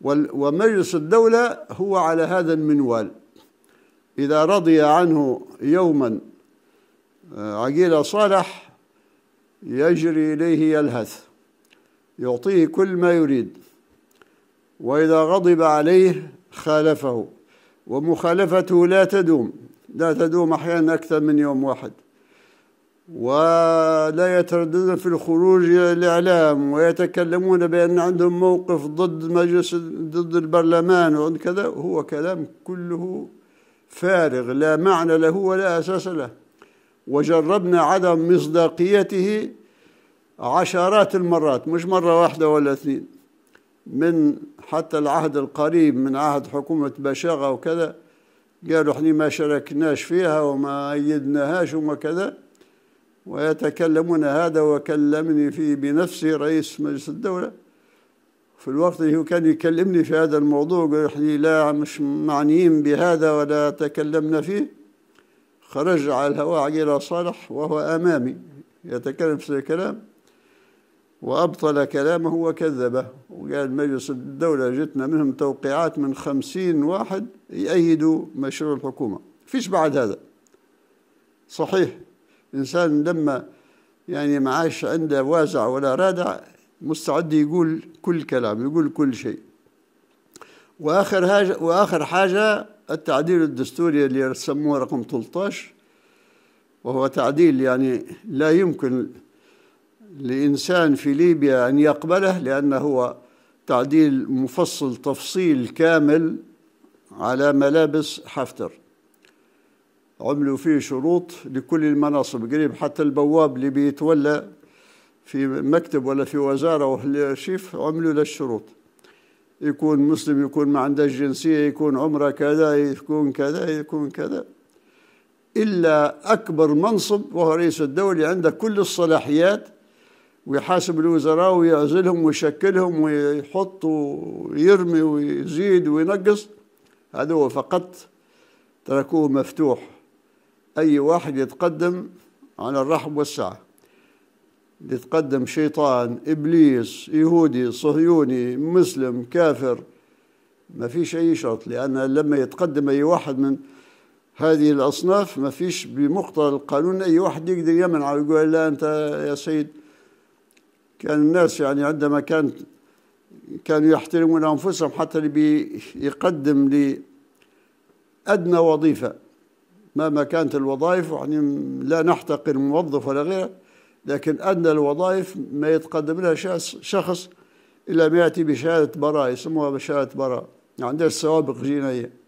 ومجلس الدولة هو على هذا المنوال إذا رضي عنه يوما آه، عقيل صالح يجري إليه يلهث يعطيه كل ما يريد وإذا غضب عليه خالفه ومخالفته لا تدوم لا تدوم أحيانا أكثر من يوم واحد ولا يترددون في الخروج إلى الإعلام ويتكلمون بأن عندهم موقف ضد مجلس ضد البرلمان وكذا هو كلام كله فارغ لا معنى له ولا أساس له وجربنا عدم مصداقيته عشرات المرات مش مرة واحدة ولا اثنين من حتى العهد القريب من عهد حكومة بشاغة وكذا قالوا احنا ما شاركناش فيها وما أيدناهاش وما كذا ويتكلمون هذا وكلمني في بنفسي رئيس مجلس الدولة في الوقت اللي هو كان يكلمني في هذا الموضوع قال احنا لا مش معنيين بهذا ولا تكلمنا فيه خرج على الهواء عقيل صالح وهو أمامي يتكلم في الكلام وأبطل كلامه وكذبه وقال مجلس الدولة جتنا منهم توقيعات من خمسين واحد يأيدوا مشروع الحكومة فيش بعد هذا صحيح الإنسان لما يعني معاش عنده وازع ولا رادع مستعد يقول كل كلام يقول كل شيء وآخر, حاجة, وآخر حاجة التعديل الدستوري اللي يسموه رقم 13 وهو تعديل يعني لا يمكن لإنسان في ليبيا أن يقبله لأنه هو تعديل مفصل تفصيل كامل على ملابس حفتر عملوا فيه شروط لكل المناصب قريب حتى البواب اللي بيتولى في مكتب ولا في وزارة ولا شيف عملوا له الشروط يكون مسلم يكون ما عنده جنسية يكون عمره كذا يكون كذا يكون كذا إلا أكبر منصب وهو رئيس الدولة عنده كل الصلاحيات ويحاسب الوزراء ويعزلهم ويشكلهم ويحط ويرمي ويزيد وينقص هذا هو فقط تركوه مفتوح أي واحد يتقدم على الرحب والسعة يتقدم شيطان إبليس يهودي صهيوني مسلم كافر ما فيش أي شرط لأن لما يتقدم أي واحد من هذه الأصناف ما فيش بمقتضى القانون أي واحد يقدر يمنع ويقول لا أنت يا سيد كان الناس يعني عندما كانت كانوا يحترمون أنفسهم حتى اللي بيقدم لأدنى وظيفة مهما كانت الوظائف يعني لا نحتقر موظف ولا غيره لكن أدنى الوظائف ما يتقدم لها شخص إلا ما يأتي بشهادة براءة يسموها بشهادة براء يعني عندها السوابق سوابق جنائية